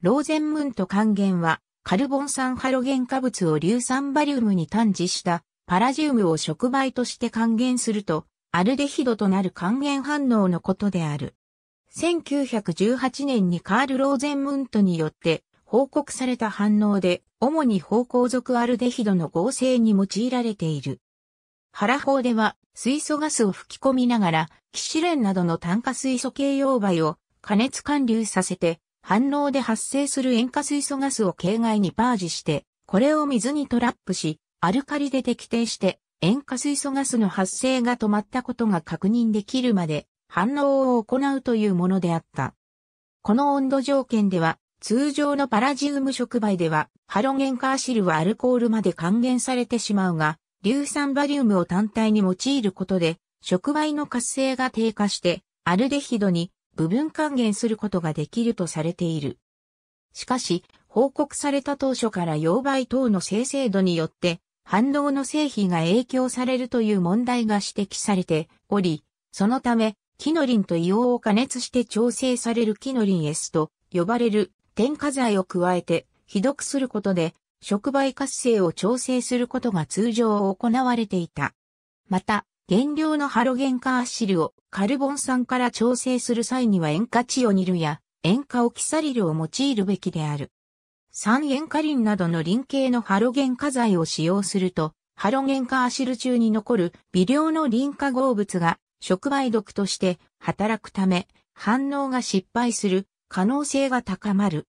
ローゼンムント還元は、カルボン酸ハロゲン化物を硫酸バリウムに探知したパラジウムを触媒として還元すると、アルデヒドとなる還元反応のことである。1918年にカール・ローゼンムントによって報告された反応で、主に方向属アルデヒドの合成に用いられている。原法では、水素ガスを吹き込みながら、キシレンなどの炭化水素系溶媒を加熱管流させて、反応で発生する塩化水素ガスを形骸にパージして、これを水にトラップし、アルカリで滴定して、塩化水素ガスの発生が止まったことが確認できるまで反応を行うというものであった。この温度条件では、通常のパラジウム触媒では、ハロゲンカーシルはアルコールまで還元されてしまうが、硫酸バリウムを単体に用いることで、触媒の活性が低下して、アルデヒドに部分還元することができるとされている。しかし、報告された当初から溶媒等の生成度によって、反動の成否が影響されるという問題が指摘されており、そのため、キノリンと硫黄を加熱して調整されるキノリン S と呼ばれる添加剤を加えて、ひどくすることで、触媒活性を調整することが通常行われていた。また、原料のハロゲン化アシルをカルボン酸から調整する際には塩化チオニルや塩化オキサリルを用いるべきである。酸塩化リンなどのリン系のハロゲン化剤を使用すると、ハロゲン化アシル中に残る微量のリン化合物が触媒毒として働くため、反応が失敗する可能性が高まる。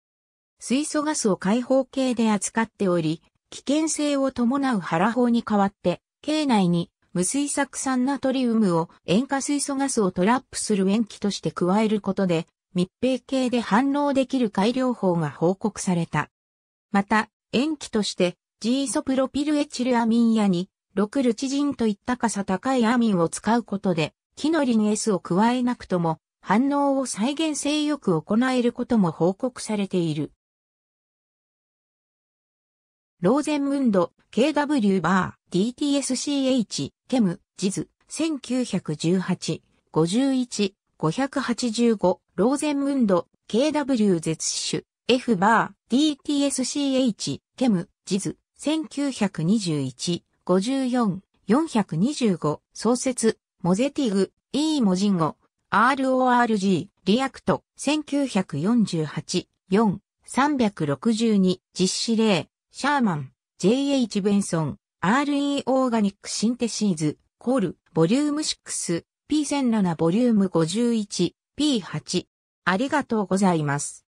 水素ガスを開放系で扱っており、危険性を伴うハラ法に代わって、境内に無水酢酸ナトリウムを塩化水素ガスをトラップする塩基として加えることで、密閉系で反応できる改良法が報告された。また、塩基として、ジーソプロピルエチルアミンやに、ロクルチジンといったかさ高いアミンを使うことで、キノリン S を加えなくとも、反応を再現性よく行えることも報告されている。ローゼンムンド、KW バー、DTSCH、ケム、ジズ、1918、51、585、ローゼンムンド、KW 絶種、F バー、DTSCH、ケム、ジズ、1921、54、425、創設、モゼティグ、E モジンゴ、RORG、リアクト、1948、4、362、実施例、シャーマン、JH ベンソン、RE オーガニックシンテシーズ、コール、ボリューム6、P1007 ボリューム 51P8。ありがとうございます。